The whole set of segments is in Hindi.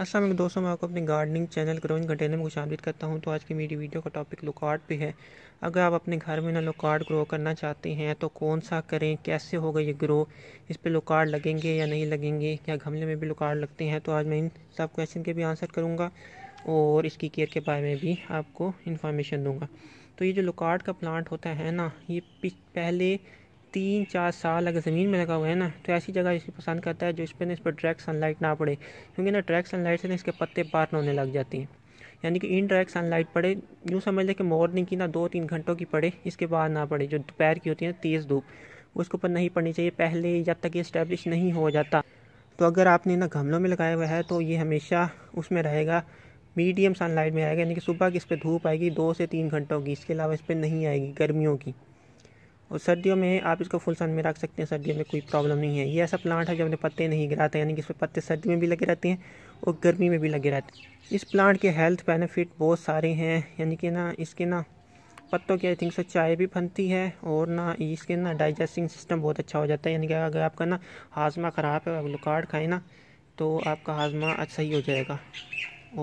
असलम दोस्तों मैं आपको अपने गार्डनिंग चैनल ग्रोइंग कंटेनर में कुछ आमदीद करता हूं तो आज की मेरी वीडियो का टॉपिक लोकार्ड पे है अगर आप अपने घर में ना लोकार्ड ग्रो करना चाहते हैं तो कौन सा करें कैसे होगा ये ग्रो इस पे लोकार्ड लगेंगे या नहीं लगेंगे क्या गमले में भी लोकार्ड लगते हैं तो आज मैं इन सब क्वेश्चन के भी आंसर करूँगा और इसकी केयर के बारे में भी आपको इन्फॉर्मेशन दूँगा तो ये जो लोकार्ड का प्लांट होता है ना ये पहले तीन चार साल अगर ज़मीन में लगा हुआ है ना तो ऐसी जगह इसे पसंद करता है जो इस पर ना इस पर डायरेक्ट सनलाइट ना पड़े क्योंकि ना डायरेक्ट सनलाइट से ना इसके पत्ते पार होने लग जाते हैं यानी कि इन सन सनलाइट पड़े यूँ समझ लें कि मॉर्निंग की ना दो तीन घंटों की पड़े इसके बाद ना पड़े जो दोपहर की होती है ना तेज़ धूप उसके ऊपर नहीं पड़नी चाहिए पहले जब तक ये इस्टेब्लिश नहीं हो जाता तो अगर आपने ना गमलों में लगाया हुआ है तो ये हमेशा उसमें रहेगा मीडियम सनलाइट में आएगा यानी कि सुबह की इस पर धूप आएगी दो से तीन घंटों की इसके अलावा इस पर नहीं आएगी गर्मियों की और सर्दियों में आप इसको फुल सन में रख सकते हैं सर्दियों में कोई प्रॉब्लम नहीं है ये ऐसा प्लांट है जो अपने पत्ते नहीं गिराते यानी कि इसमें पत्ते सर्दी में भी लगे रहते हैं और गर्मी में भी लगे रहते हैं इस प्लांट के हेल्थ बेनिफिट बहुत सारे हैं यानी कि ना इसके ना पत्तों की आई थिंक सो चाय भी बनती है और ना इसके ना डाइजेस्टिंग सिस्टम बहुत अच्छा हो जाता है यानी कि अगर आपका ना हाजमा ख़राब है आप लुकाड खाएँ ना तो आपका हाजमा अच्छा ही हो जाएगा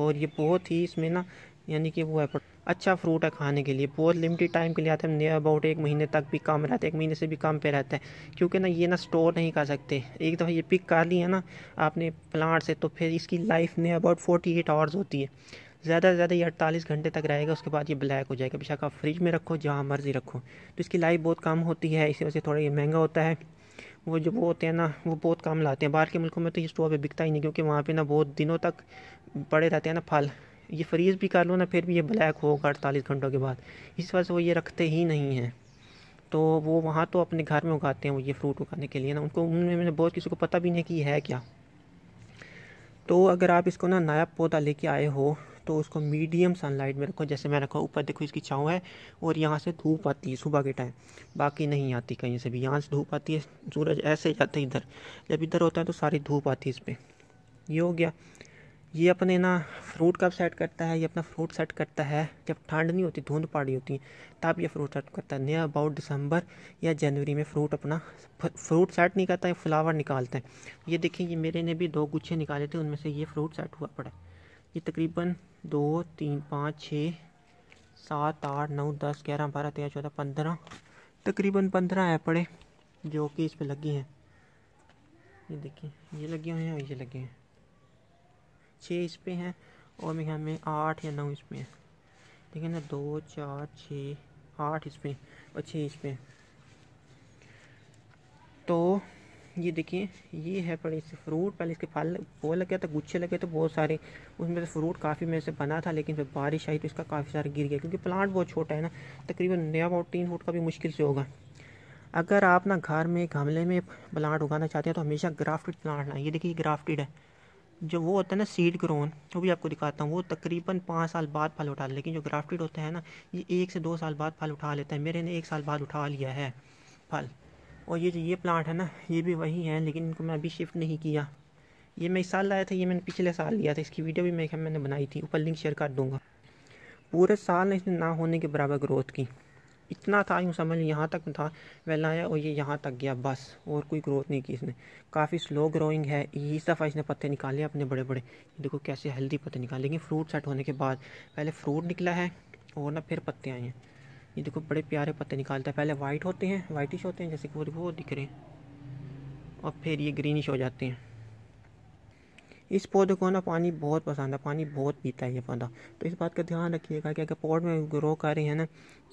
और ये बहुत ही इसमें ना यानी कि वो है अच्छा फ्रूट है खाने के लिए बहुत लिमिटेड टाइम के लिए आते हैं नियर अबाउट एक महीने तक भी कम रहता है एक महीने से भी कम पे रहता है क्योंकि ना ये ना स्टोर नहीं कर सकते एक दफ़ा ये पिक कर ली है ना आपने प्लांट से तो फिर इसकी life near about forty eight hours होती है ज़्यादा से ज़्यादा ये अड़तालीस घंटे तक रहेगा उसके बाद ये ब्लैक हो जाएगा बेशक आप फ्रिज में रखो जहाँ मर्ज़ी रखो तो इसकी लाइफ बहुत कम होती है इसी वजह से थोड़ा ये महंगा होता है वो जो वो होते हैं ना वो बहुत कम लाते हैं बाहर के मुल्कों में तो ये स्टोर पर बिकता ही नहीं क्योंकि वहाँ पर ना बहुत दिनों तक पड़े रहते हैं ना फल ये फ्रीज़ भी कर लो ना फिर भी ये ब्लैक होगा अड़तालीस घंटों के बाद इस वजह से वो ये रखते ही नहीं हैं तो वो वहाँ तो अपने घर में उगाते हैं वो ये फ्रूट उगाने के लिए ना उनको उनमें मैंने बहुत किसी को पता भी नहीं कि है क्या तो अगर आप इसको ना नया पौधा लेके आए हो तो उसको मीडियम सनलाइट में रखो जैसे मैं रखा ऊपर देखो इसकी छाँव है और यहाँ से धूप आती है सुबह के टाइम बाकी नहीं आती कहीं से भी यहाँ से धूप आती है सूरज ऐसे जाता है इधर जब इधर होता है तो सारी धूप आती है इस पर ये हो गया ये अपने ना फ्रूट कब सेट करता है ये अपना फ्रूट सेट करता है जब ठंड नहीं होती धुंध पड़ी होती है तब ये फ्रूट सेट करता है नियर अबाउट दिसंबर या जनवरी में फ्रूट अपना फ्रूट सेट नहीं करता है फ्लावर निकालता है ये देखें ये मेरे ने भी दो गुच्छे निकाले थे उनमें से ये फ्रूट सेट हुआ पड़ा ये तकरीबन दो तीन पाँच छः सात आठ नौ दस ग्यारह बारह तेरह चौदह पंद्रह तकरीबन पंद्रह पड़े जो कि इस पर लगी हैं ये देखिए ये लगे हुए हैं और ये लगे हैं छः इस पर हैं और मेरे ख्याल में आठ या नौ इस पर हैं ठीक है ना दो चार छः आठ इस पर और छः इस पर तो ये देखिए ये है पड़े इससे फ्रूट पहले इसके फल वो लग गया था गुच्छे लगे तो बहुत सारे उसमें से फ्रूट काफ़ी मेरे से बना था लेकिन फिर बारिश आई तो इसका काफ़ी सारा गिर गया क्योंकि प्लांट बहुत छोटा है ना तकरीबन नया अबाउट तीन फुट का भी मुश्किल से होगा अगर आप ना घर में गमले में प्लांट उगाना चाहते हैं तो हमेशा ग्राफ्टेड प्लांट लाएँ ये देखिए ग्राफ्टेड है जो वो होता है ना सीड ग्रोन वो भी आपको दिखाता हूँ वो तकरीबन पाँच साल बाद फल उठा लेकिन जो ग्राफ्टेड होता है ना ये एक से दो साल बाद फल उठा लेता है मेरे ने एक साल बाद उठा लिया है फल और ये जो ये प्लांट है ना ये भी वही है लेकिन इनको मैं अभी शिफ्ट नहीं किया ये मैं इस साल लाया था ये मैंने पिछले साल लिया था इसकी वीडियो भी मैं मैंने बनाई थी ऊपर लिंक शेयर कर दूँगा पूरे साल इसने ना होने के बराबर ग्रोथ की इतना था यूँ समझ यहाँ तक था वेल आया और ये यहाँ तक गया बस और कोई ग्रोथ नहीं की इसने काफ़ी स्लो ग्रोइंग है यही दफ़ा इसने पत्ते निकाले अपने बड़े बड़े देखो कैसे हेल्दी पत्ते निकाले लेकिन फ्रूट सेट होने के बाद पहले फ्रूट निकला है और ना फिर पत्ते आए हैं ये देखो बड़े प्यारे पत्ते निकालता है पहले वाइट होते हैं वाइटिश होते हैं जैसे कि वो दिख रहे हैं और फिर ये ग्रीनिश हो जाते हैं इस पौधे को ना पानी बहुत पसंद है पानी बहुत पीता है ये पौधा तो इस बात का ध्यान रखिएगा कि अगर पॉट में ग्रो कर रहे हैं ना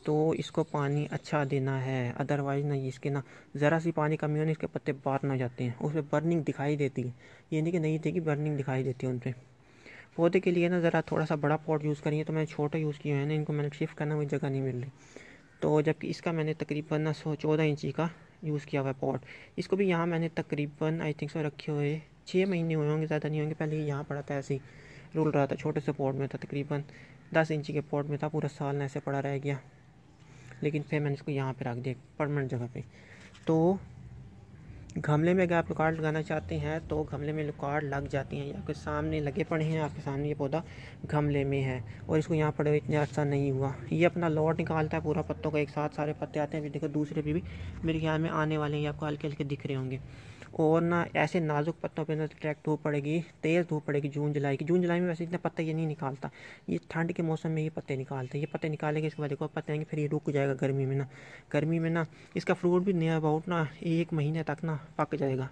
तो इसको पानी अच्छा देना है अदरवाइज़ ना इसके ना ज़रा सी पानी कमी होने इसके पत्ते बाहर ना जाते हैं उसमें बर्निंग दिखाई देती है ये नहीं कि नहीं देगी बर्निंग दिखाई देती है उन पर पौधे के लिए ना ज़रा थोड़ा सा बड़ा पॉट यूज़ करिए तो मैंने छोटे यूज़ किए हैं ना इनको मैंने शिफ्ट करना मुझे जगह नहीं मिल रही तो जबकि इसका मैंने तकरीबन ना सौ चौदह इंची का यूज़ किया हुआ है पॉट इसको भी यहाँ मैंने तकरीबन आई थिंक सो रखे हुए छः महीने हुए होंगे ज़्यादा नहीं होंगे पहले यहाँ पड़ा था ऐसे ही रुल रहा था छोटे से पॉट में था तकरीबन दस इंची के पॉट में था पूरा साल ऐसे पड़ा रह गया लेकिन फिर मैंने इसको यहाँ पर रख दिया परमानेंट जगह पे तो गमले में अगर आप लुकाड़ लगाना चाहते हैं तो गमले में लुकाड़ लग जाती हैं आपके सामने लगे पड़े हैं आपके सामने ये पौधा गमले में है और इसको यहाँ पड़े इतना अच्छा नहीं हुआ ये अपना लॉट निकालता है पूरा पत्तों का एक साथ सारे पत्ते आते हैं देखो दूसरे भी, भी मेरे ख्याल में आने वाले हैं आपको हल्के हल्के दिख रहे होंगे और ना ऐसे नाजुक पत्तों पे ना डायरेक्ट धूप पड़ेगी तेज़ धूप पड़ेगी जून जुलाई की जून जुलाई में वैसे इतना पत्ता ये नहीं निकालता ये ठंड के मौसम में ये पत्ते निकालते हैं ये पत्ते निकालेंगे इसके बाद देखो पत्ते आएंगे फिर ये रुक जाएगा गर्मी में ना गर्मी में ना इसका फ्रूट भी नियर अबाउट ना एक महीने तक ना पक जाएगा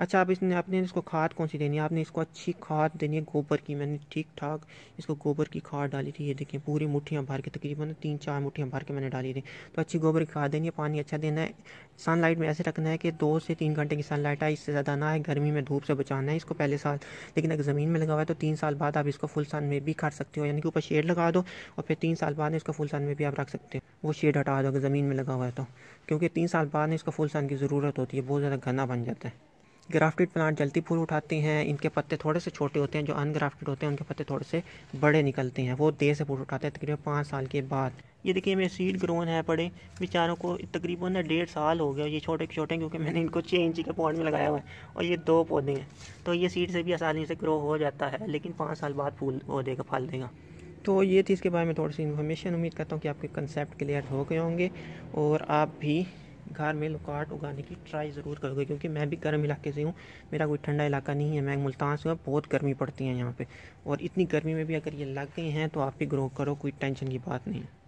अच्छा आप इसने आपने इसको खाद कौन सी देनी है आपने इसको अच्छी खाद देनी है गोबर की मैंने ठीक ठाक इसको गोबर की खाद डाली थी ये देखें पूरी मुठियाँ भर के तकरीबन तीन चार मुठियाँ भर के मैंने डाली थी तो अच्छी गोबर की खाद देनी है पानी अच्छा देना है सनलाइट में ऐसे रखना है कि दो से तीन घंटे की सनलाइट आए इससे ज़्यादा ना है गर्मी में धूप से बचाना है इसको पहले साल लेकिन अगर ज़मीन में लगा हुआ है तो तीन साल बाद आप इसको फुल सन में भी खा सकते हो यानी कि ऊपर शेड लगा दो और फिर तीन साल बाद इसको फुल सन में भी आप रख सकते हो वो शेड हटा दो अगर ज़मीन में लगा हुआ है तो क्योंकि तीन साल बाद इसको फुल सन की ज़रूरत होती है बहुत ज़्यादा घना बन जाता है ग्राफ्टेड प्लांट जल्दी फूल उठाते हैं इनके पत्ते थोड़े से छोटे होते हैं जो अनग्राफ्टेड होते हैं उनके पत्ते थोड़े से बड़े निकलते हैं वो देर से फूल उठाते हैं तकरीबन पाँच साल के बाद ये देखिए मेरे सीड ग्रोन है पड़े बेचारों को तकरीबन ना डेढ़ साल हो गया ये छोटे छोटे क्योंकि मैंने इनको छः इंची के पॉट में लगाया हुआ है और ये दो पौधे हैं तो ये सीड से भी आसानी से ग्रो हो जाता है लेकिन पाँच साल बाद फूल हो देगा फल देगा तो ये थी इसके बारे में थोड़ी सी इन्फॉर्मेशन उम्मीद करता हूँ कि आपके कंसेप्ट क्लियर हो गए होंगे और आप भी घर में लुकाट उगाने की ट्राई ज़रूर करोगे क्योंकि मैं भी गर्म इलाके से हूँ मेरा कोई ठंडा इलाका नहीं है मैं मुल्तान से हूँ बहुत गर्मी पड़ती है यहाँ पर और इतनी गर्मी में भी अगर ये लग गए हैं तो आप भी ग्रो करो कोई टेंशन की बात नहीं है